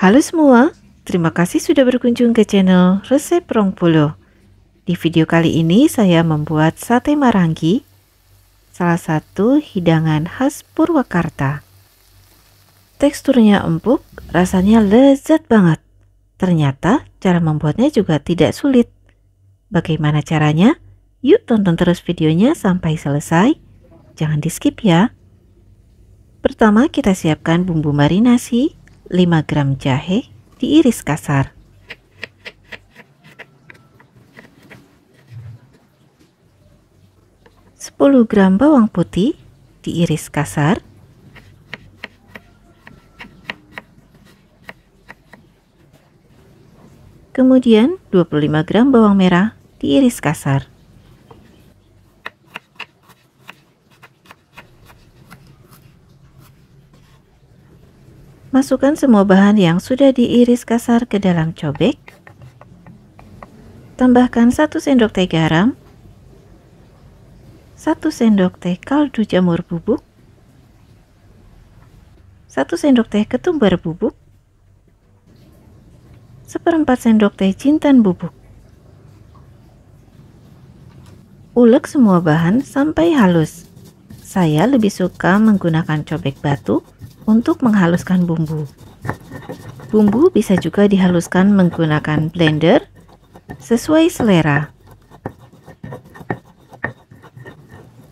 Halo semua, terima kasih sudah berkunjung ke channel Resep Rong Pulo. Di video kali ini saya membuat sate marangi, salah satu hidangan khas Purwakarta. Teksturnya empuk, rasanya lezat banget. Ternyata cara membuatnya juga tidak sulit. Bagaimana caranya? Yuk tonton terus videonya sampai selesai. Jangan di skip ya. Pertama kita siapkan bumbu marinasi, 5 gram jahe diiris kasar. Sepuluh gram bawang putih diiris kasar. kemudian 25 gram bawang merah diiris kasar. Masukkan semua bahan yang sudah diiris kasar ke dalam cobek. Tambahkan 1 sendok teh garam, 1 sendok teh kaldu jamur bubuk, 1 sendok teh ketumbar bubuk, seperempat sendok teh jintan bubuk. Ulek semua bahan sampai halus. Saya lebih suka menggunakan cobek batu untuk menghaluskan bumbu. Bumbu bisa juga dihaluskan menggunakan blender sesuai selera.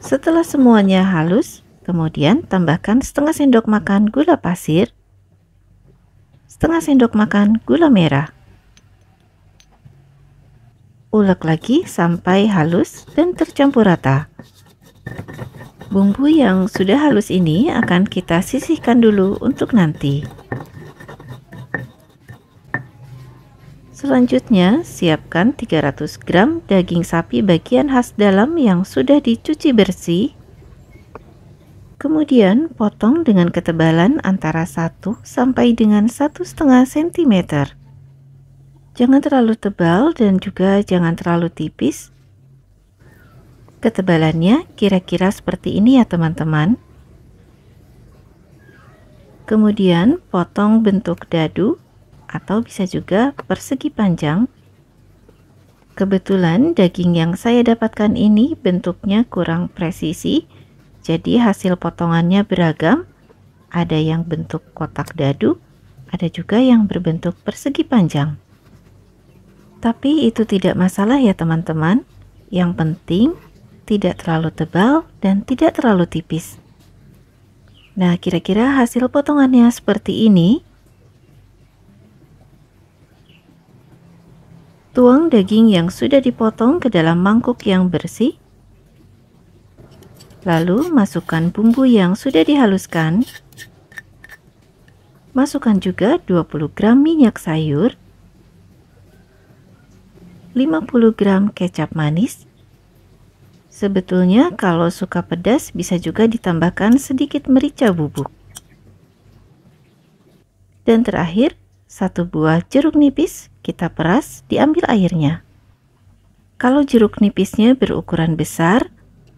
Setelah semuanya halus, kemudian tambahkan setengah sendok makan gula pasir, setengah sendok makan gula merah. Ulek lagi sampai halus dan tercampur rata. Bumbu yang sudah halus ini akan kita sisihkan dulu untuk nanti. Selanjutnya, siapkan 300 gram daging sapi bagian khas dalam yang sudah dicuci bersih. Kemudian, potong dengan ketebalan antara 1 sampai dengan 1,5 cm. Jangan terlalu tebal dan juga jangan terlalu tipis Ketebalannya kira-kira seperti ini ya teman-teman. Kemudian potong bentuk dadu atau bisa juga persegi panjang. Kebetulan daging yang saya dapatkan ini bentuknya kurang presisi, jadi hasil potongannya beragam. Ada yang bentuk kotak dadu, ada juga yang berbentuk persegi panjang. Tapi itu tidak masalah ya teman-teman. Yang penting tidak terlalu tebal dan tidak terlalu tipis. Nah, kira-kira hasil potongannya seperti ini. Tuang daging yang sudah dipotong ke dalam mangkuk yang bersih. Lalu masukkan bumbu yang sudah dihaluskan. Masukkan juga 20 gram minyak sayur, 50 gram kecap manis, Sebetulnya kalau suka pedas bisa juga ditambahkan sedikit merica bubuk. Dan terakhir, satu buah jeruk nipis kita peras diambil airnya. Kalau jeruk nipisnya berukuran besar,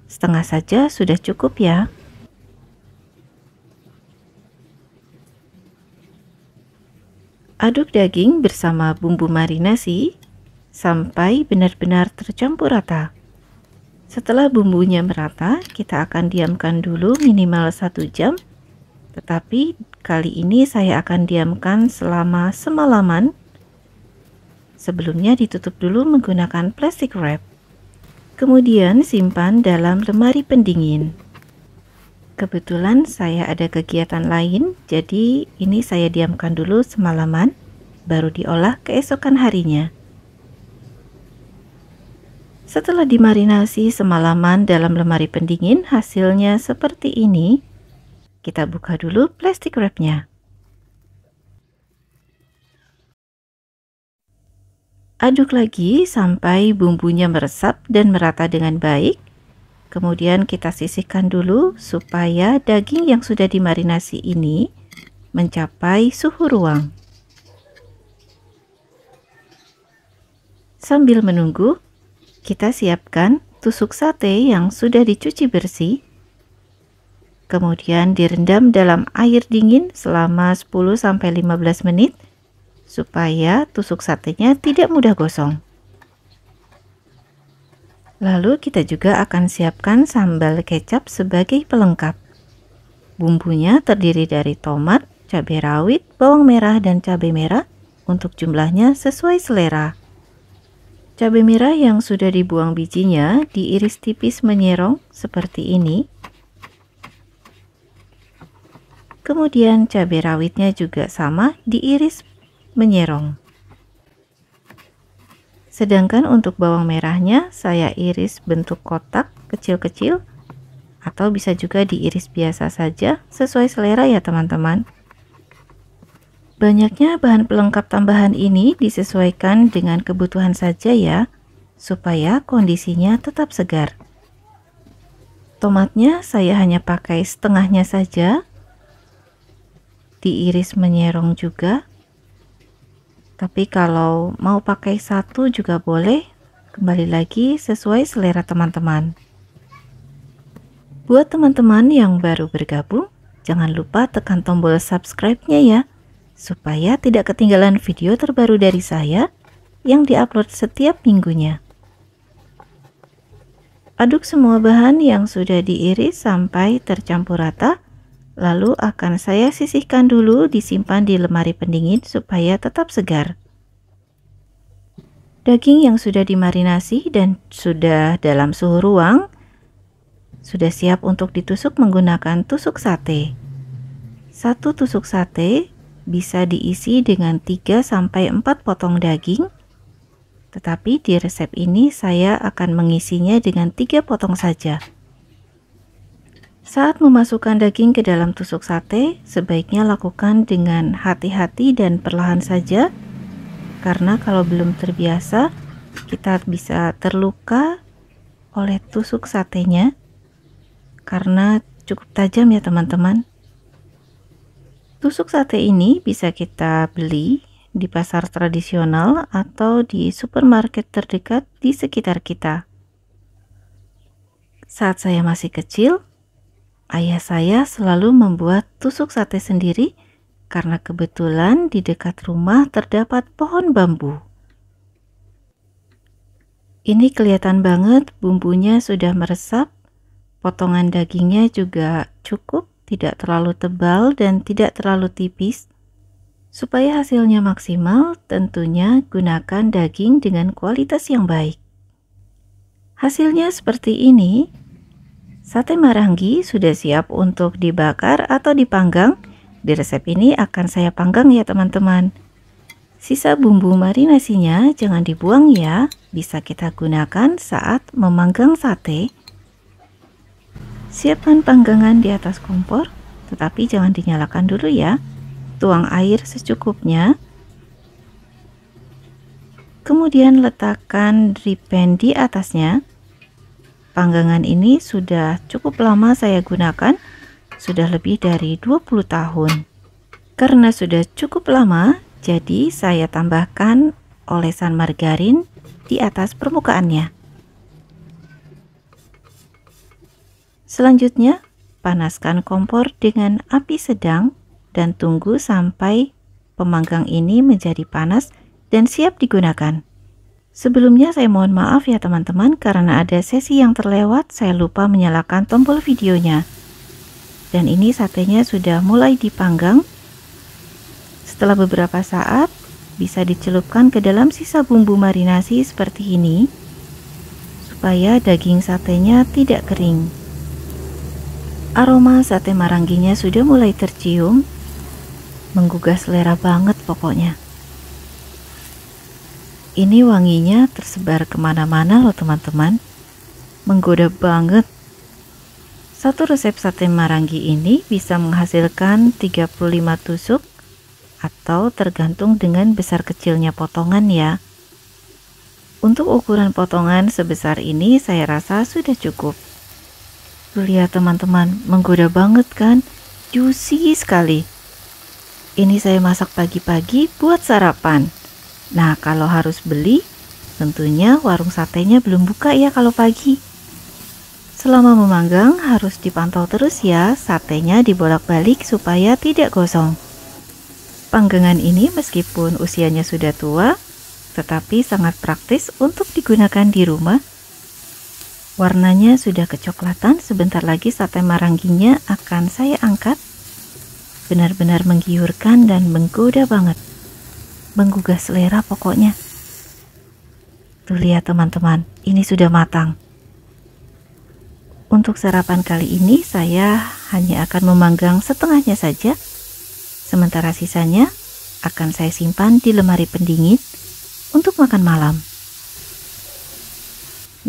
setengah saja sudah cukup ya. Aduk daging bersama bumbu marinasi sampai benar-benar tercampur rata. Setelah bumbunya merata, kita akan diamkan dulu minimal satu jam. Tetapi kali ini saya akan diamkan selama semalaman. Sebelumnya ditutup dulu menggunakan plastik wrap. Kemudian simpan dalam lemari pendingin. Kebetulan saya ada kegiatan lain, jadi ini saya diamkan dulu semalaman, baru diolah keesokan harinya. Setelah dimarinasi semalaman dalam lemari pendingin, hasilnya seperti ini. Kita buka dulu plastik wrapnya. Aduk lagi sampai bumbunya meresap dan merata dengan baik. Kemudian kita sisihkan dulu supaya daging yang sudah dimarinasi ini mencapai suhu ruang. Sambil menunggu, kita siapkan tusuk sate yang sudah dicuci bersih. Kemudian direndam dalam air dingin selama 10-15 menit supaya tusuk satenya tidak mudah gosong. Lalu kita juga akan siapkan sambal kecap sebagai pelengkap. Bumbunya terdiri dari tomat, cabai rawit, bawang merah, dan cabai merah untuk jumlahnya sesuai selera. Cabai merah yang sudah dibuang bijinya diiris tipis menyerong seperti ini. Kemudian cabai rawitnya juga sama diiris menyerong. Sedangkan untuk bawang merahnya saya iris bentuk kotak kecil-kecil atau bisa juga diiris biasa saja sesuai selera ya teman-teman. Banyaknya bahan pelengkap tambahan ini disesuaikan dengan kebutuhan saja ya, supaya kondisinya tetap segar. Tomatnya saya hanya pakai setengahnya saja, diiris menyerong juga. Tapi kalau mau pakai satu juga boleh, kembali lagi sesuai selera teman-teman. Buat teman-teman yang baru bergabung, jangan lupa tekan tombol subscribe-nya ya supaya tidak ketinggalan video terbaru dari saya yang diupload setiap minggunya. Aduk semua bahan yang sudah diiris sampai tercampur rata, lalu akan saya sisihkan dulu disimpan di lemari pendingin supaya tetap segar. Daging yang sudah dimarinasi dan sudah dalam suhu ruang sudah siap untuk ditusuk menggunakan tusuk sate. Satu tusuk sate bisa diisi dengan 3 4 potong daging. Tetapi di resep ini saya akan mengisinya dengan 3 potong saja. Saat memasukkan daging ke dalam tusuk sate, sebaiknya lakukan dengan hati-hati dan perlahan saja karena kalau belum terbiasa, kita bisa terluka oleh tusuk satenya karena cukup tajam ya teman-teman. Tusuk sate ini bisa kita beli di pasar tradisional atau di supermarket terdekat di sekitar kita. Saat saya masih kecil, ayah saya selalu membuat tusuk sate sendiri karena kebetulan di dekat rumah terdapat pohon bambu. Ini kelihatan banget bumbunya sudah meresap, potongan dagingnya juga cukup tidak terlalu tebal dan tidak terlalu tipis. Supaya hasilnya maksimal, tentunya gunakan daging dengan kualitas yang baik. Hasilnya seperti ini. Sate marangi sudah siap untuk dibakar atau dipanggang. Di resep ini akan saya panggang ya teman-teman. Sisa bumbu marinasinya jangan dibuang ya, bisa kita gunakan saat memanggang sate Siapkan panggangan di atas kompor, tetapi jangan dinyalakan dulu ya. Tuang air secukupnya. Kemudian letakkan dripen di atasnya. Panggangan ini sudah cukup lama saya gunakan, sudah lebih dari 20 tahun. Karena sudah cukup lama, jadi saya tambahkan olesan margarin di atas permukaannya. Selanjutnya, panaskan kompor dengan api sedang dan tunggu sampai pemanggang ini menjadi panas dan siap digunakan. Sebelumnya saya mohon maaf ya teman-teman karena ada sesi yang terlewat saya lupa menyalakan tombol videonya. Dan ini satenya sudah mulai dipanggang. Setelah beberapa saat bisa dicelupkan ke dalam sisa bumbu marinasi seperti ini supaya daging satenya tidak kering. Aroma sate marangginya sudah mulai tercium, menggugah selera banget pokoknya. Ini wanginya tersebar kemana-mana loh teman-teman, menggoda banget. Satu resep sate marangi ini bisa menghasilkan 35 tusuk atau tergantung dengan besar kecilnya potongan ya. Untuk ukuran potongan sebesar ini saya rasa sudah cukup. Tuh lihat teman-teman, menggoda banget kan? Juicy sekali. Ini saya masak pagi-pagi buat sarapan. Nah, kalau harus beli, tentunya warung satenya belum buka ya kalau pagi. Selama memanggang harus dipantau terus ya satenya dibolak-balik supaya tidak gosong. Panggangan ini meskipun usianya sudah tua, tetapi sangat praktis untuk digunakan di rumah Warnanya sudah kecoklatan, sebentar lagi sate marangginya akan saya angkat. Benar-benar menggiurkan dan menggoda banget. Menggugah selera pokoknya. Tuh lihat teman-teman, ini sudah matang. Untuk sarapan kali ini saya hanya akan memanggang setengahnya saja. Sementara sisanya akan saya simpan di lemari pendingin untuk makan malam.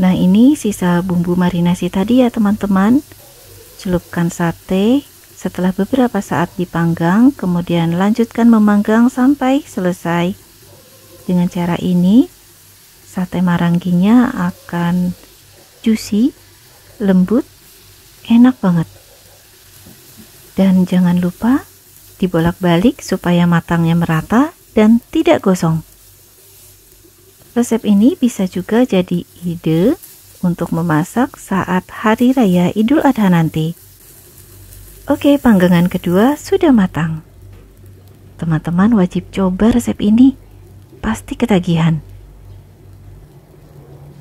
Nah ini sisa bumbu marinasi tadi ya teman-teman Celupkan sate Setelah beberapa saat dipanggang Kemudian lanjutkan memanggang sampai selesai Dengan cara ini Sate marangginya akan juicy Lembut Enak banget Dan jangan lupa dibolak-balik supaya matangnya merata dan tidak gosong Resep ini bisa juga jadi ide untuk memasak saat hari raya Idul Adha nanti. Oke, panggangan kedua sudah matang. Teman-teman wajib coba resep ini. Pasti ketagihan.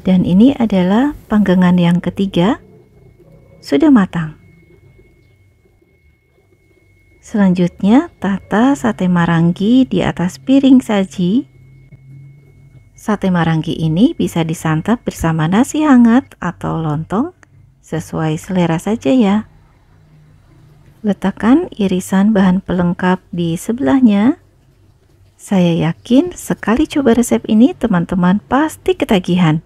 Dan ini adalah panggangan yang ketiga. Sudah matang. Selanjutnya, tata sate marangi di atas piring saji Sate marangi ini bisa disantap bersama nasi hangat atau lontong, sesuai selera saja ya. Letakkan irisan bahan pelengkap di sebelahnya. Saya yakin sekali coba resep ini teman-teman pasti ketagihan.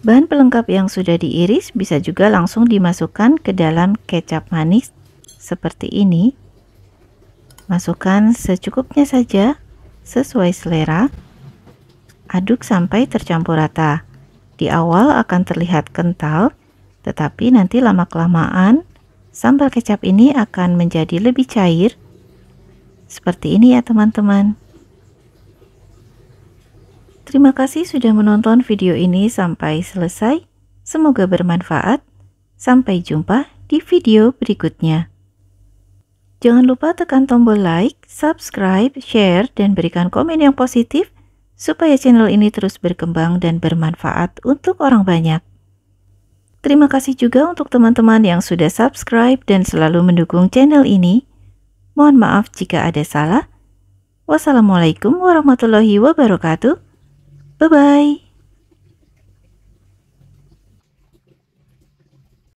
Bahan pelengkap yang sudah diiris bisa juga langsung dimasukkan ke dalam kecap manis seperti ini. Masukkan secukupnya saja sesuai selera. Aduk sampai tercampur rata. Di awal akan terlihat kental, tetapi nanti lama-kelamaan sambal kecap ini akan menjadi lebih cair. Seperti ini ya teman-teman. Terima kasih sudah menonton video ini sampai selesai. Semoga bermanfaat. Sampai jumpa di video berikutnya. Jangan lupa tekan tombol like, subscribe, share, dan berikan komen yang positif supaya channel ini terus berkembang dan bermanfaat untuk orang banyak. Terima kasih juga untuk teman-teman yang sudah subscribe dan selalu mendukung channel ini. Mohon maaf jika ada salah. Wassalamualaikum warahmatullahi wabarakatuh. Bye-bye.